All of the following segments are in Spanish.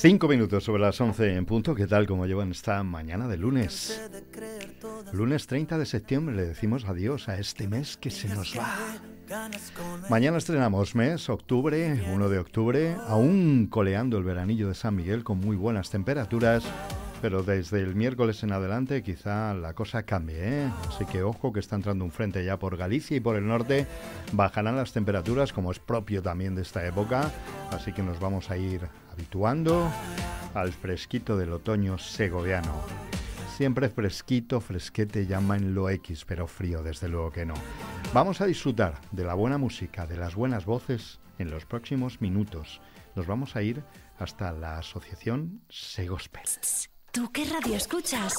Cinco minutos sobre las 11 en punto. ¿Qué tal? ¿Cómo llevan esta mañana de lunes? Lunes 30 de septiembre le decimos adiós a este mes que se nos va. Mañana estrenamos mes, octubre, 1 de octubre, aún coleando el veranillo de San Miguel con muy buenas temperaturas pero desde el miércoles en adelante quizá la cosa cambie, ¿eh? Así que ojo que está entrando un frente ya por Galicia y por el norte. Bajarán las temperaturas como es propio también de esta época. Así que nos vamos a ir habituando al fresquito del otoño segoviano. Siempre fresquito, fresquete, llámenlo X, pero frío desde luego que no. Vamos a disfrutar de la buena música, de las buenas voces en los próximos minutos. Nos vamos a ir hasta la Asociación Segospes. ¿Tú qué radio escuchas?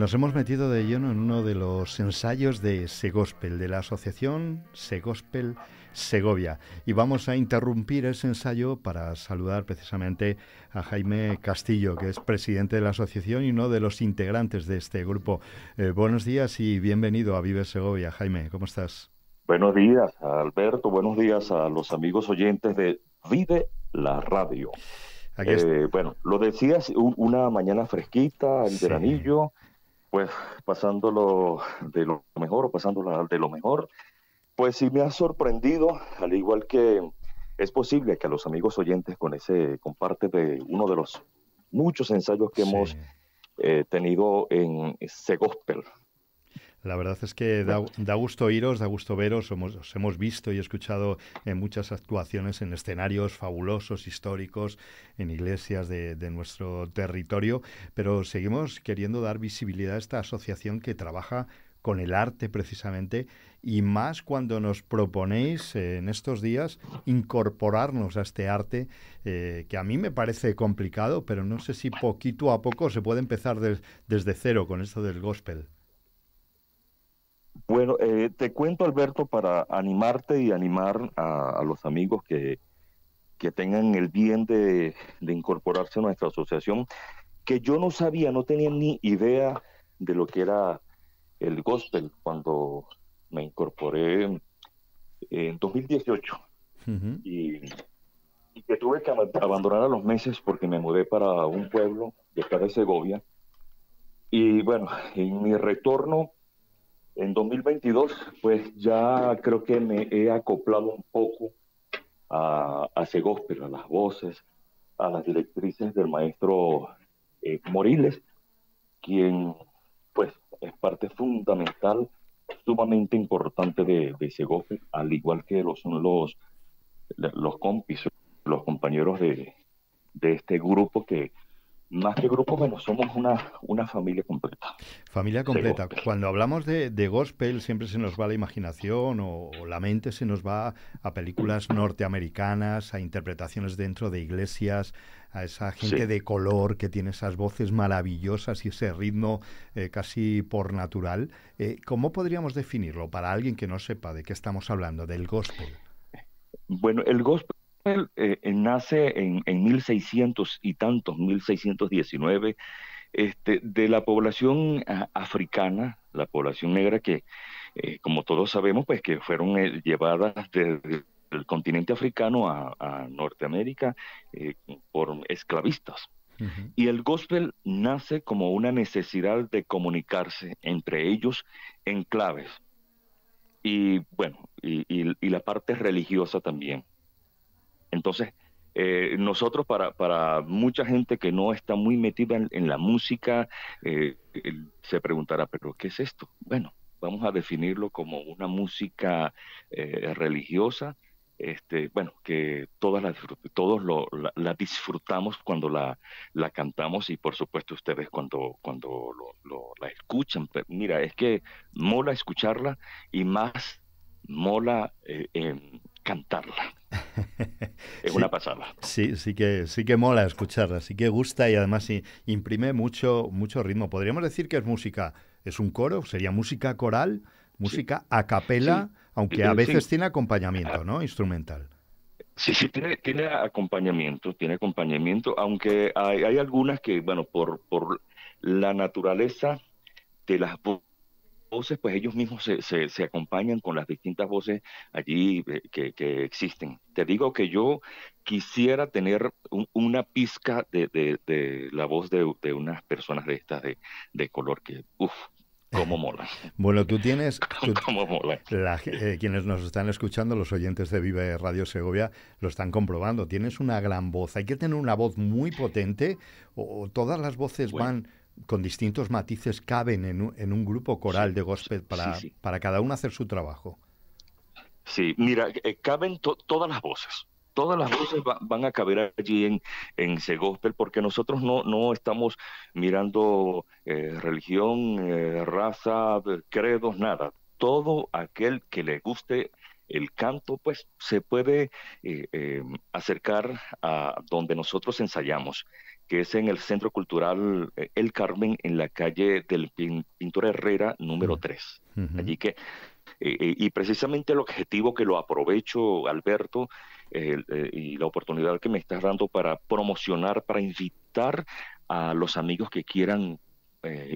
Nos hemos metido de lleno en uno de los ensayos de Segospel, de la asociación Segospel Segovia. Y vamos a interrumpir ese ensayo para saludar precisamente a Jaime Castillo, que es presidente de la asociación y uno de los integrantes de este grupo. Eh, buenos días y bienvenido a Vive Segovia. Jaime, ¿cómo estás? Buenos días, Alberto. Buenos días a los amigos oyentes de Vive la Radio. Eh, bueno, lo decías, una mañana fresquita, en veranillo, pues pasándolo de lo mejor o pasándolo de lo mejor, pues sí me ha sorprendido, al igual que es posible que a los amigos oyentes con ese comparte de uno de los muchos ensayos que hemos eh, tenido en Segospel, la verdad es que da, gusto iros, da gusto veros, os hemos visto y escuchado en muchas actuaciones en escenarios fabulosos, históricos, en iglesias de, nuestro territorio, pero seguimos queriendo dar visibilidad a esta asociación que trabaja con el arte precisamente y más cuando nos proponéis eh, en estos días incorporarnos a este arte eh, que a mí me parece complicado, pero no sé si poquito a poco se puede empezar desde cero con esto del gospel. Bueno, eh, te cuento, Alberto, para animarte y animar a, los amigos que, que, tengan el bien de, incorporarse a nuestra asociación, que yo no sabía, no tenía ni idea de lo que era el gospel cuando me incorporé en, 2018. y, que tuve que abandonar a los meses porque me mudé para un pueblo de acá de Segovia. Y bueno, en mi retorno en 2022, pues ya creo que me he acoplado un poco a, a a las voces, a las directrices del maestro eh, Moriles, quien pues es parte fundamental, sumamente importante de, de al igual que son los, los compis, los compañeros de, de este grupo que más que grupo, menos somos una, familia completa. Familia completa. Cuando hablamos de, de, gospel siempre se nos va la imaginación o, la mente se nos va a películas norteamericanas, a interpretaciones dentro de iglesias, a esa gente de color que tiene esas voces maravillosas y ese ritmo eh, casi por natural. Eh, ¿Cómo podríamos definirlo para alguien que no sepa de qué estamos hablando, del gospel? Bueno, el gospel el gospel eh, nace en, en 1600 y tantos, 1619, este, de la población ah, africana, la población negra que, eh, como todos sabemos, pues que fueron eh, llevadas del continente africano a, Norteamérica por esclavistas. Y el gospel nace como una necesidad de comunicarse entre ellos en claves. Y bueno, y la parte religiosa también. Entonces, eh, nosotros para, mucha gente que no está muy metida en, la música, eh, se preguntará, pero ¿qué es esto? Bueno, vamos a definirlo como una música eh, religiosa, este, bueno, que todas todos la, disfrutamos cuando la, cantamos y por supuesto ustedes cuando, cuando lo, la escuchan. Pero mira, es que mola escucharla y más mola cantarla. Es una pasada. Sí, sí que, sí que mola escucharla, sí que gusta y además imprime mucho, mucho ritmo. Podríamos decir que es música, es un coro, sería música coral, música a capela, aunque eh, a eh, veces tiene acompañamiento, ah. ¿no? Instrumental. Sí, sí, tiene, tiene acompañamiento, tiene acompañamiento, aunque hay, algunas que, bueno, por, por la naturaleza de las voces, pues ellos mismos se, se, acompañan con las distintas voces allí eh, que, existen. Te digo que yo quisiera tener una pizca de, la voz de, unas personas de estas de, color que, uff, ¿Cómo mola? Bueno, tú tienes... ¿Cómo mola? Eh, quienes nos están escuchando, los oyentes de Vive Radio Segovia, lo están comprobando. Tienes una gran voz. Hay que tener una voz muy potente o, todas las voces van con distintos matices caben en un, grupo coral de gospel para, para cada uno hacer su trabajo. Sí, mira, eh, caben todas las voces. Todas las voces van a caber allí en, en ese gospel porque nosotros no, no estamos mirando eh, religión, eh, raza, credos, nada. Todo aquel que le guste el canto, pues se puede acercar a donde nosotros ensayamos que es en el Centro Cultural eh, El Carmen, en la calle del Pintor Herrera, número 3. Allí que, eh, eh, y precisamente el objetivo que lo aprovecho, Alberto, y la oportunidad que me estás dando para promocionar, para invitar a los amigos que quieran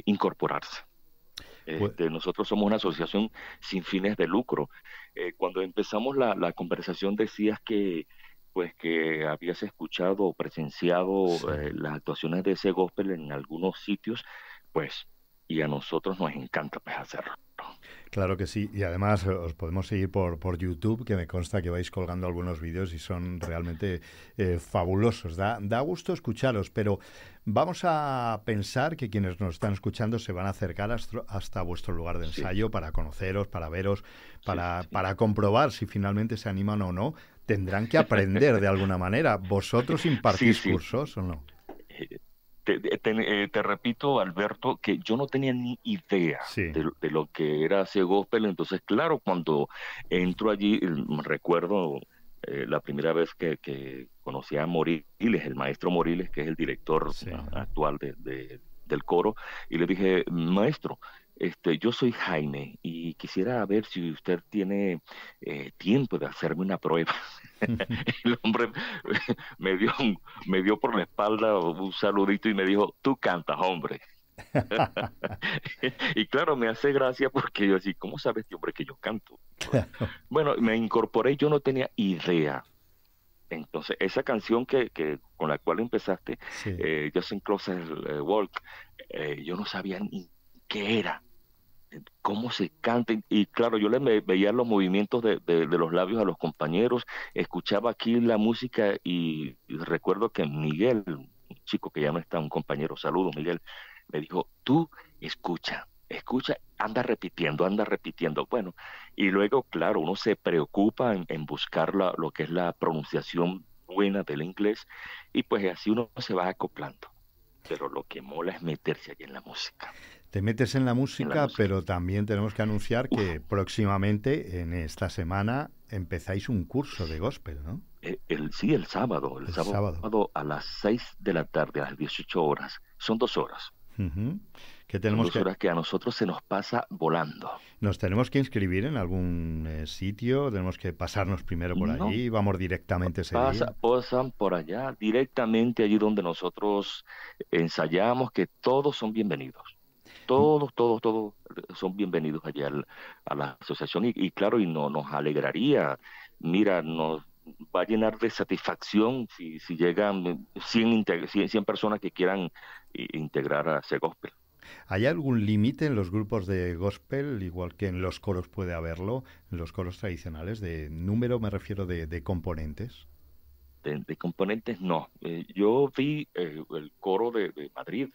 incorporarse. Pues nosotros somos una asociación sin fines de lucro. cuando empezamos la conversación decías que pues que habías escuchado o presenciado eh, las actuaciones de ese gospel en algunos sitios, pues, y a nosotros nos encanta pues hacerlo. Claro que sí, y además eh, os podemos seguir por, por YouTube, que me consta que vais colgando algunos vídeos y son realmente eh, fabulosos. Da, da gusto escucharos, pero vamos a pensar que quienes nos están escuchando se van a acercar hasta, vuestro lugar de ensayo para conoceros, para veros, para, para comprobar si finalmente se animan o no tendrán que aprender de alguna manera. ¿Vosotros impartís cursos o no? Eh, eh, te, repito, Alberto, que yo no tenía ni idea de, lo que era ese gospel. Entonces, claro, cuando entro allí, recuerdo eh, la primera vez que, conocí a Moriles, el maestro Moriles, que es el director actual del coro, y le dije, maestro, este, yo soy Jaime y quisiera ver si usted tiene eh, tiempo de hacerme una prueba. el hombre me dio, me dio por la espalda un saludito y me dijo, tú cantas, hombre. y claro, me hace gracia porque yo así, ¿cómo sabes, este hombre, que yo canto? bueno, me incorporé, yo no tenía idea. Entonces, esa canción que, que con la cual empezaste, yo eh, Justin Closer eh, Walk, yo no sabía ni qué era cómo se canta. Y claro, yo le veía los movimientos de, los labios a los compañeros, escuchaba aquí la música y, recuerdo que Miguel, un chico que ya no está, un compañero, saludo Miguel, me dijo, tú escucha, escucha, anda repitiendo, anda repitiendo. Bueno, y luego, claro, uno se preocupa en, buscar lo que es la pronunciación buena del inglés y pues así uno se va acoplando. Pero lo que mola es meterse allí en la música. Te metes en la música, pero también tenemos que anunciar que próximamente, en esta semana, empezáis un curso de gospel, ¿no? Eh, el, sí, el sábado, el, sábado, a las 6 de la tarde, a las 18 horas. Son dos horas. que tenemos Son dos horas que... a nosotros se nos pasa volando. ¿Nos tenemos que inscribir en algún eh, sitio? ¿Tenemos que pasarnos primero por allí? ¿Vamos directamente Pasan por allá, directamente allí donde nosotros ensayamos, que todos son bienvenidos. Todos, todos, todos son bienvenidos allá a la asociación y, claro, y no, nos alegraría. Mira, nos va a llenar de satisfacción si, llegan 100, 100, personas que quieran eh, integrar a ese gospel. ¿Hay algún límite en los grupos de gospel, igual que en los coros puede haberlo, en los coros tradicionales, de número, me refiero, de, componentes? De, componentes no. Eh, yo vi eh, el coro de Madrid,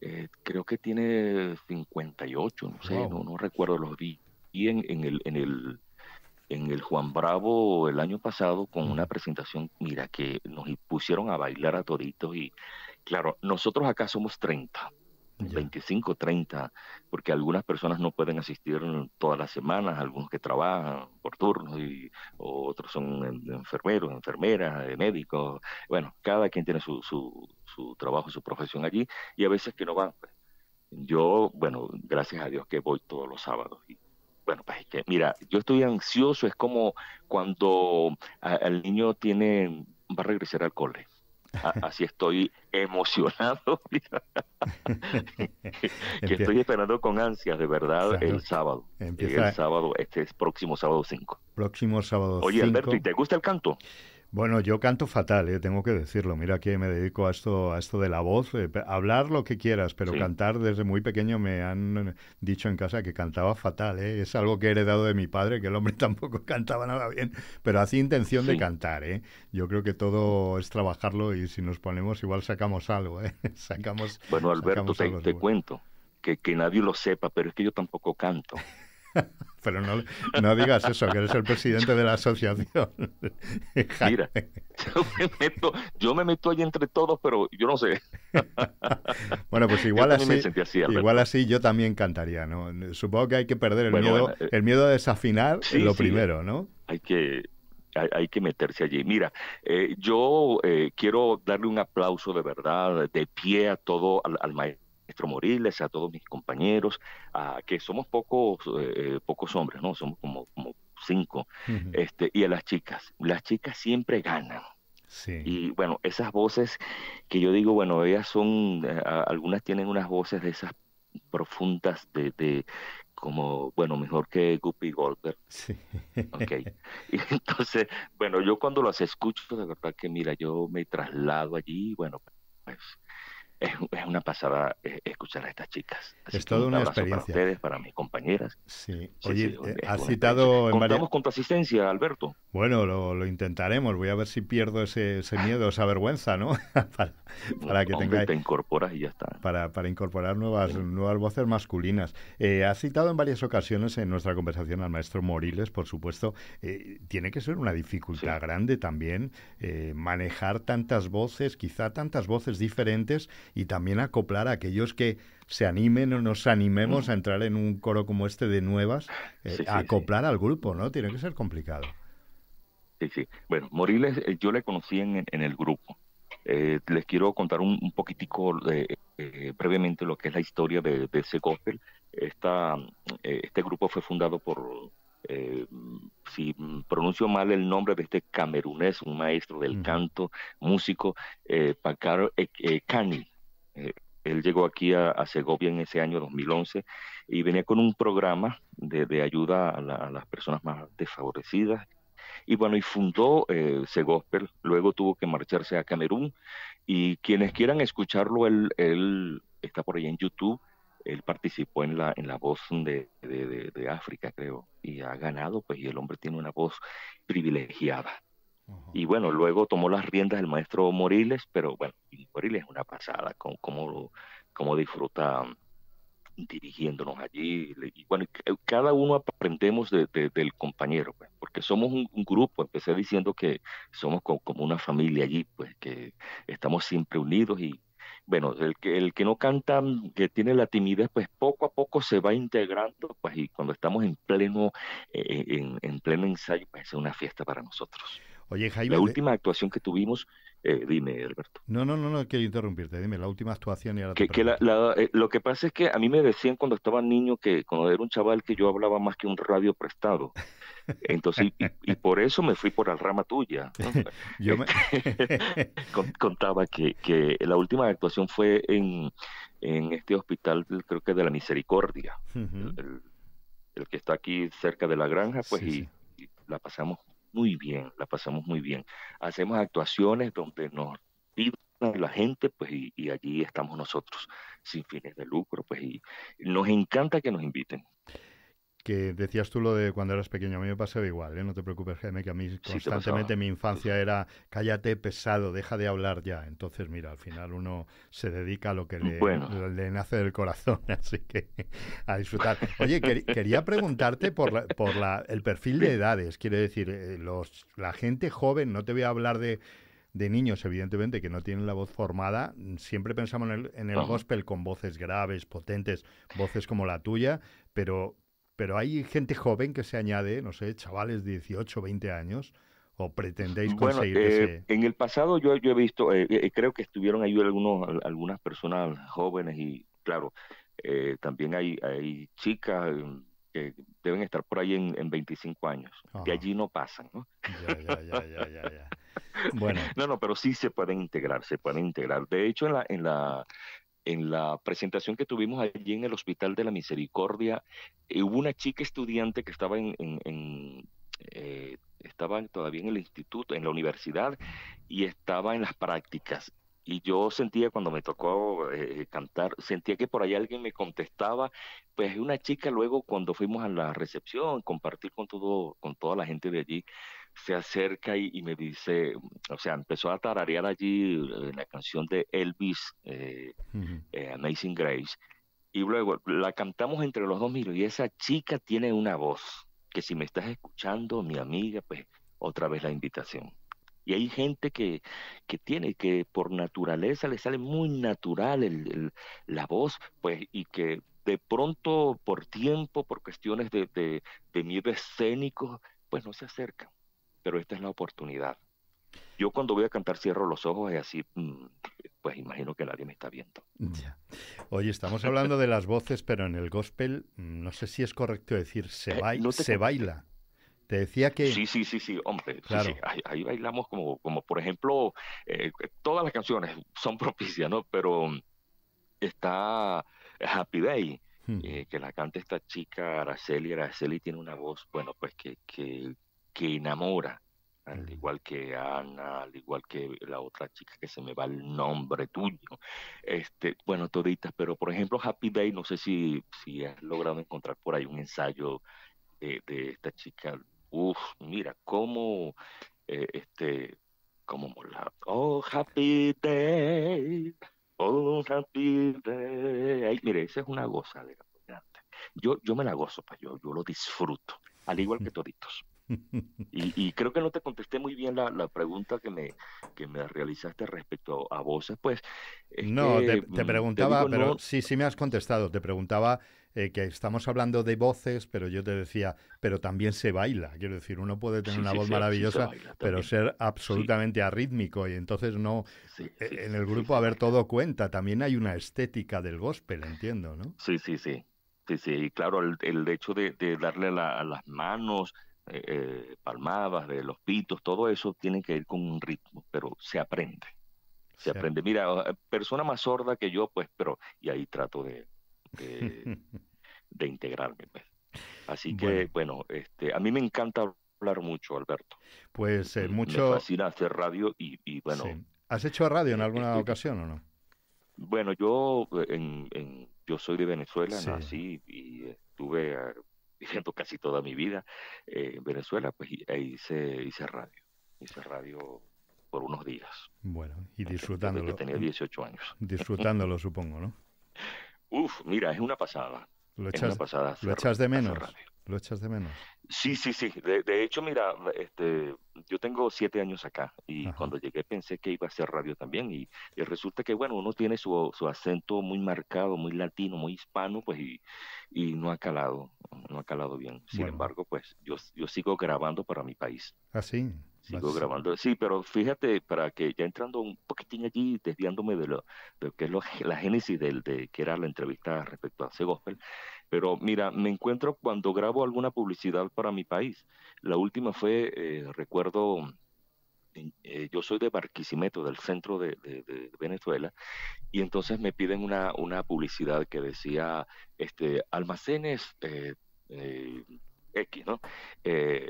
eh, creo que tiene 58, no sé, no, no, recuerdo, los vi y en, en, el, en, el, en el Juan Bravo el año pasado con una presentación, mira, que nos pusieron a bailar a toditos y claro, nosotros acá somos 30, 25, 30, porque algunas personas no pueden asistir todas las semanas, algunos que trabajan por turnos y otros son enfermeros, enfermeras, eh, médicos, bueno, cada quien tiene su, su, trabajo, su profesión allí y a veces que no van. Pues. Yo, bueno, gracias a Dios que voy todos los sábados y bueno, pues que, mira, yo estoy ansioso, es como cuando ah, el niño tiene, va a regresar al cole así estoy emocionado. que estoy esperando con ansias, de verdad, el sábado. el sábado, este es próximo sábado 5. Próximo sábado 5. Oye, Alberto, ¿y te gusta el canto? Bueno, yo canto fatal, ¿eh? tengo que decirlo. Mira que me dedico a esto, a esto de la voz. Eh, hablar lo que quieras, pero cantar desde muy pequeño me han eh, dicho en casa que cantaba fatal. Eh. Es algo que he heredado de mi padre, que el hombre tampoco cantaba nada bien, pero hacía intención de cantar. Yo creo que todo es trabajarlo y si nos ponemos igual sacamos algo. Sacamos, bueno, Alberto, te, te cuento que, que nadie lo sepa, pero es que yo tampoco canto. Pero no, no, digas eso, que eres el presidente de la asociación. Mira, yo me, meto, yo ahí entre todos, pero yo no sé. bueno, pues igual así, igual así yo también cantaría, ¿no? Supongo que hay que perder el eh, miedo, a desafinar lo primero, eh, ¿no? Hay que hay, que meterse allí. Mira, eh, yo quiero darle un aplauso de verdad, de pie a todo al maestro a todos mis compañeros, a que somos pocos, eh, eh, pocos hombres, ¿no? Somos como, cinco. este, y a las chicas. Las chicas siempre ganan. Y bueno, esas voces que yo digo, bueno, ellas son, eh, algunas tienen unas voces de esas profundas de, como, bueno, mejor que Guppy Goldberg. Sí. Okay. entonces, bueno, yo cuando las escucho, de verdad que mira, yo me traslado allí, bueno, pues es, una pasada eh, escuchar a estas chicas. es toda una experiencia. Para ustedes, para mis compañeras. Sí, eh, has citado. En eh, con tu asistencia, Alberto. Bueno, lo, intentaremos. Voy a ver si pierdo ese, ese miedo, esa vergüenza, ¿no? para, que tenga. Te incorporas y está. Para, incorporar nuevas, nuevas voces masculinas. has citado en varias ocasiones en nuestra conversación al maestro Moriles, por supuesto. tiene que ser una dificultad grande también manejar tantas voces, quizá tantas voces diferentes y también acoplar a aquellos que se animen o nos animemos a entrar en un coro como este de nuevas, eh, acoplar al grupo, ¿no? Tiene que ser complicado. Sí, sí. Bueno, Moriles eh, yo le conocí en, en el grupo. Eh, les quiero contar un, poquitico brevemente lo que es la historia de, de ese gospel. Esta, este grupo fue fundado por, si pronuncio mal el nombre de este camerunés, un maestro del canto, músico, Pacar Cani eh, él llegó aquí a, Segovia en ese año 2011 y venía con un programa de, ayuda a, las personas más desfavorecidas. Y bueno, y fundó eh, Segospel, luego tuvo que marcharse a Camerún y quienes quieran escucharlo, él, está por ahí en YouTube, él participó en la, en la voz de, de África, creo, y ha ganado, pues, y el hombre tiene una voz privilegiada. Y bueno, luego tomó las riendas el maestro Moriles, pero bueno, Moriles es una pasada, con cómo, cómo disfruta mm, dirigiéndonos allí. Y bueno, cada uno aprendemos del compañero, pues, porque somos un, grupo. Empecé diciendo que somos como, una familia allí, pues que estamos siempre unidos y bueno, el que, el que no canta, mm, que tiene la timidez, pues poco a poco se va integrando, pues y cuando estamos en pleno, eh, en, en, pleno ensayo, pues es una fiesta para nosotros. Oye, Jaime. La última actuación que tuvimos, eh, dime, Alberto. No, no, no, no quiero interrumpirte, dime, la última actuación y ahora la, eh, Lo que pasa es que a mí me decían cuando estaba niño que cuando era un chaval que yo hablaba más que un radio prestado. Entonces, y, por eso me fui por al rama tuya. yo me... Contaba que, la última actuación fue en, este hospital, creo que de la Misericordia, el, que está aquí cerca de la granja, pues, y, y la pasamos muy bien, la pasamos muy bien. Hacemos actuaciones donde nos la gente, pues, y, y, allí estamos nosotros, sin fines de lucro, pues, y nos encanta que nos inviten que decías tú lo de cuando eras pequeño, a mí me pasaba igual, ¿eh? no te preocupes, Jaime, que a mí constantemente mi infancia era cállate pesado, deja de hablar ya. Entonces, mira, al final uno se dedica a lo que le, le nace del corazón, así que a disfrutar. Oye, quería preguntarte por, por la, el perfil de edades, quiero decir, eh, los, la gente joven, no te voy a hablar de de niños, evidentemente, que no tienen la voz formada, siempre pensamos en el, en el gospel con voces graves, potentes, voces como la tuya, pero, pero hay gente joven que se añade, no sé, chavales de 18, 20 años, o pretendéis conseguir bueno, eh, En el pasado yo, yo he visto, eh, eh, eh, creo que estuvieron ahí algunos, algunas personas jóvenes y claro, también hay, hay chicas que deben estar por ahí en, 25 años. De allí no pasan, ¿no? Ya, ya, ya, ya, Bueno. No, no, pero sí se pueden integrar, se pueden integrar. De hecho, en la, en la, en la presentación que tuvimos allí en el Hospital de la Misericordia, eh, hubo una chica estudiante que estaba en, en, eh, todavía en el instituto, en la universidad y estaba en las prácticas. Y yo sentía cuando me tocó eh, cantar, sentía que por ahí alguien me contestaba, pues una chica luego cuando fuimos a la recepción, compartir con todo, con toda la gente de allí, se acerca y, me dice, o sea, empezó a tararear allí eh, la canción de Elvis, eh, eh, Amazing Grace, y luego la cantamos entre los dos, miro, y esa chica tiene una voz, que si me estás escuchando, mi amiga, pues otra vez la invitación. Y hay gente que, que tiene, que por naturaleza le sale muy natural la voz, pues, y que de pronto, por tiempo, por cuestiones de, de miedo escénico, pues no se acercan pero esta es la oportunidad. Yo cuando voy a cantar cierro los ojos y así, mm, pues imagino que nadie me está viendo. Oye, estamos hablando de las voces, pero en el gospel mm, no sé si es correcto decir se, eh, se baila. Te decía que... Sí, sí, sí, sí, hombre. Claro. Ahí, bailamos como, como por ejemplo, eh, todas las canciones son propicias, ¿no? Pero mm, está Happy Day, hmm. eh, que la canta esta chica Araceli. Araceli tiene una voz, bueno, pues que, que que enamora, al igual que Ana, al igual que la otra chica que se me va el nombre tuyo. Este, bueno, toditas, pero por ejemplo, Happy Day, no sé si, si has logrado encontrar por ahí un ensayo de, esta chica. Uf, mira, cómo eh, este, cómo mola. Oh, Happy Day, oh, Happy Day. Ay, mire, esa es una goza Yo, yo me la gozo, pa pues, yo, yo lo disfruto, al igual que toditos. Y, creo que no te contesté muy bien la, pregunta que me, me realizaste respecto a voces, pues. No, mm, te, preguntaba, pero sí, sí me has contestado. Te preguntaba eh, que estamos hablando de voces, pero yo te decía, pero también se baila. Quiero decir, uno puede tener una voz maravillosa, pero ser absolutamente arrítmico y entonces no. Eh, en el grupo, a ver, todo cuenta. También hay una estética del gospel, entiendo, ¿no? Sí, sí, sí. Sí, sí, y claro, el, hecho de, darle a las manos, eh, eh, palmadas, de los pitos, todo eso tiene que ir con un ritmo, pero se aprende. Se aprende. Mira, eh, persona más sorda que yo, pues, pero, y ahí trato de, de, integrarme. Pues. Así que, bueno. este, a mí me encanta hablar mucho, Alberto. Pues mucho... Me fascina hacer radio y, bueno... ¿Has hecho radio en alguna ocasión o no? Bueno, yo en, yo soy de Venezuela, nací y estuve viviendo casi toda mi vida eh, en Venezuela, pues ahí e hice, hice radio, hice radio por unos días. Bueno, y disfrutándolo. tenía 18 ¿eh? años. Disfrutándolo, supongo, ¿no? Uf, mira, es una pasada. Lo una pasada lo echas de menos. ¿Lo echas de menos? Sí, sí, sí. De, hecho, mira, este, yo tengo siete años acá y cuando llegué pensé que iba a hacer radio también y, resulta que, bueno, uno tiene su, acento muy marcado, muy latino, muy hispano, pues y, y no ha calado, no ha calado bien. Sin embargo, pues yo, yo sigo grabando para mi país. Ah, sí. Sigo grabando. Sí, pero fíjate, para que ya entrando un poquitín allí, desviándome de lo, de que es la génesis del, de que era la entrevista respecto a ese gospel, pero mira, me encuentro cuando grabo alguna publicidad para mi país. La última fue, eh, recuerdo, eh, yo soy de Barquisimeto, del centro de, Venezuela, y entonces me piden una, publicidad que decía, este, almacenes... Eh, X,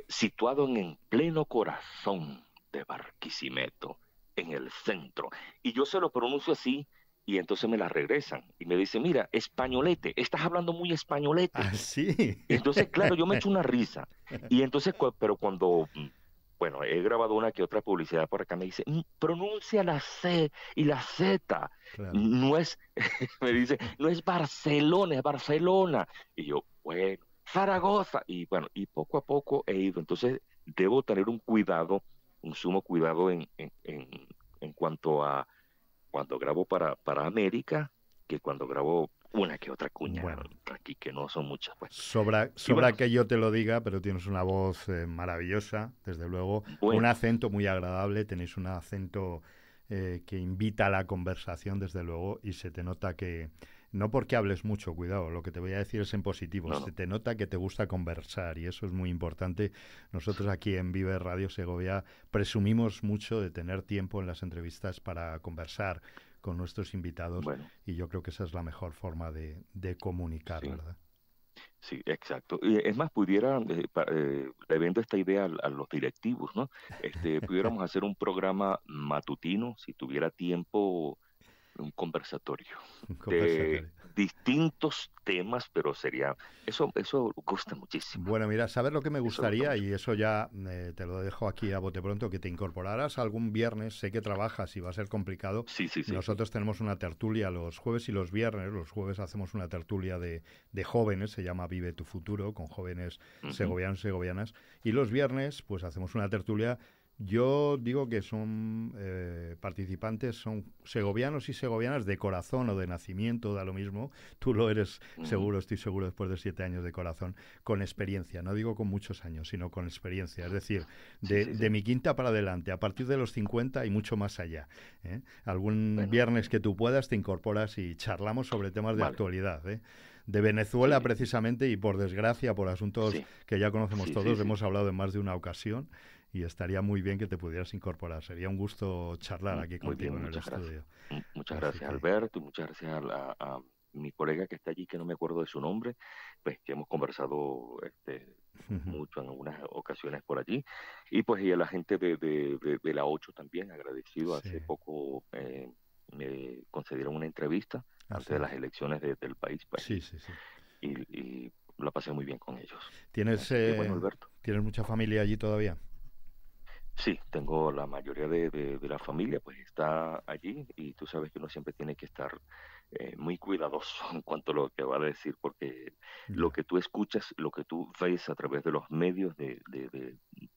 situado en, en pleno corazón de Barquisimeto en el centro. Y yo se lo pronuncio así y entonces me la regresan y me dice mira, españolete, estás hablando muy españolete. Ah, entonces, claro, yo me echo una risa. Y entonces, pero cuando, mm, bueno, he grabado una que otra publicidad por acá, me dice, mm, pronuncia la C y la Z. No es, me dice, no es Barcelona, es Barcelona. Y yo, bueno, Zaragoza. Y bueno, y poco a poco he ido. Entonces, debo tener un cuidado, un sumo cuidado en cuanto a cuando grabo para, para América que cuando grabo una que otra cuña bueno. aquí, que no son muchas. Pues. Sobra, sobra que yo te lo diga, pero tienes una voz eh, maravillosa, desde luego. Un acento muy agradable, tenéis un acento eh, que invita a la conversación, desde luego, y se te nota que, no porque hables mucho, cuidado, lo que te voy a decir es en positivo. te nota que te gusta conversar y eso es muy importante. Nosotros aquí en Vive Radio Segovia presumimos mucho de tener tiempo en las entrevistas para conversar con nuestros invitados y yo creo que esa es la mejor forma de, de comunicar, sí. ¿verdad? Sí, exacto. Y es más, pudiera, eh, eh vendo esta idea a, los directivos, ¿no? Este, pudiéramos hacer un programa matutino, si tuviera tiempo un conversatorio, de distintos temas, pero sería eso eso gusta muchísimo. Bueno, mira, saber lo que me gustaría y eso ya eh, te lo dejo aquí a bote pronto que te incorporaras algún viernes, sé que trabajas y va a ser complicado. Sí, sí, sí. Nosotros tenemos una tertulia los jueves y los viernes, los jueves hacemos una tertulia de, jóvenes, se llama Vive tu futuro con jóvenes uh segovianos segovianas y los viernes pues hacemos una tertulia yo digo que son eh, participantes, son segovianos y segovianas de corazón o de nacimiento, da lo mismo. Tú lo eres seguro, estoy seguro, después de siete años de corazón, con experiencia. No digo con muchos años, sino con experiencia. Es decir, de, mi quinta para adelante, a partir de los 50 y mucho más allá. ¿eh? Algún viernes que tú puedas te incorporas y charlamos sobre temas de actualidad. ¿eh? de Venezuela precisamente y por desgracia, por asuntos que ya conocemos todos, hemos hablado en más de una ocasión y estaría muy bien que te pudieras incorporar. Sería un gusto charlar mm, aquí contigo en el estudio. Muchas gracias, mm, Alberto, muchas gracias a, mi colega que está allí, que no me acuerdo de su nombre, pues que hemos conversado este, mucho en algunas ocasiones por allí. Y pues y a la gente de, la 8 también, agradecido. Hace poco eh, me concedieron una entrevista antes de las elecciones del país. Pues. sí, sí, sí. y, la pasé muy bien con ellos. ¿Tienes, bueno, eh, Alberto. ¿Tienes mucha familia allí todavía? Sí, tengo la mayoría de, de, la familia, pues está allí y tú sabes que uno siempre tiene que estar eh, muy cuidadoso en cuanto a lo que va a decir, porque lo que tú escuchas, lo que tú ves a través de los medios, de,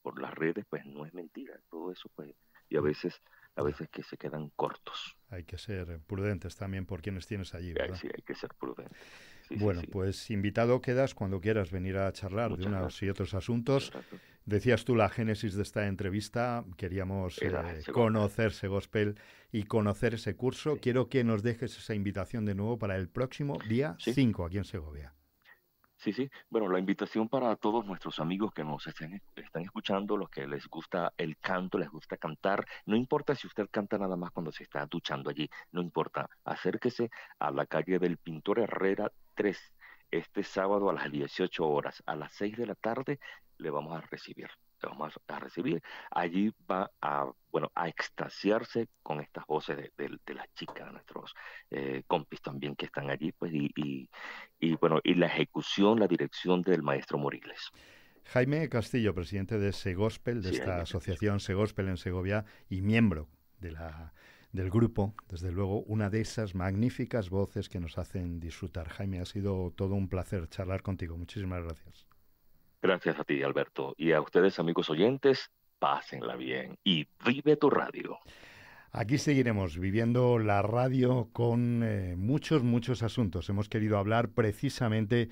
por las redes, pues no es mentira, todo eso, pues, y a veces a veces que se quedan cortos. Hay que ser prudentes también por quienes tienes allí, ¿verdad? Sí, hay que ser prudentes bueno, pues invitado quedas cuando quieras venir a charlar de unos y otros asuntos. Decías tú la génesis de esta entrevista, queríamos eh, conocerse gospel y conocer ese curso. Quiero que nos dejes esa invitación de nuevo para el próximo día 5 aquí en Segovia. Sí, sí. Bueno, la invitación para todos nuestros amigos que nos están escuchando, los que les gusta el canto, les gusta cantar, no importa si usted canta nada más cuando se está duchando allí, no importa. Acérquese a la calle del Pintor Herrera 3, este sábado a las 18 horas, a las 6 de la tarde le vamos a recibir que vamos a, recibir. Allí va a, bueno, a extasiarse con estas voces de, las chicas, de nuestros eh, compis también que están allí, pues, y, y, bueno, y la ejecución, la dirección del maestro Moriles. Jaime Castillo, presidente de Segospel, de esta asociación Segospel en Segovia y miembro de la del grupo, desde luego una de esas magníficas voces que nos hacen disfrutar. Jaime, ha sido todo un placer charlar contigo. Muchísimas gracias. Gracias a ti, Alberto. Y a ustedes, amigos oyentes, pásenla bien y vive tu radio. Aquí seguiremos viviendo la radio con eh, muchos, muchos asuntos. Hemos querido hablar precisamente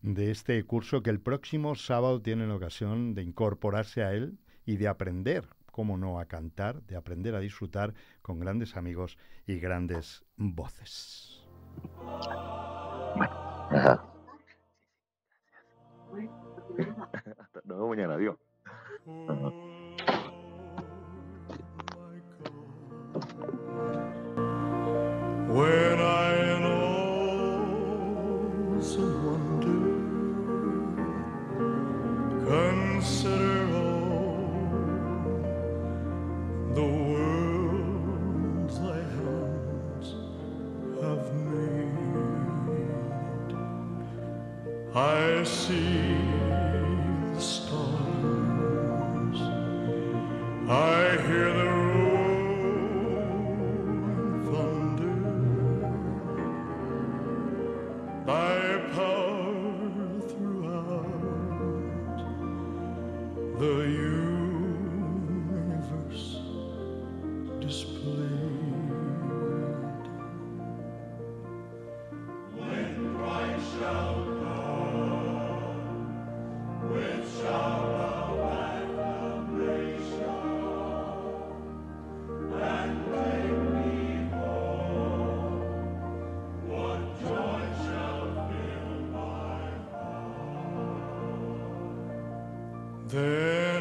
de este curso que el próximo sábado tienen ocasión de incorporarse a él y de aprender, cómo no, a cantar, de aprender a disfrutar con grandes amigos y grandes voces. Hasta mañana, adiós. When I am wonder, consider all the worlds thy hands have made. I see. There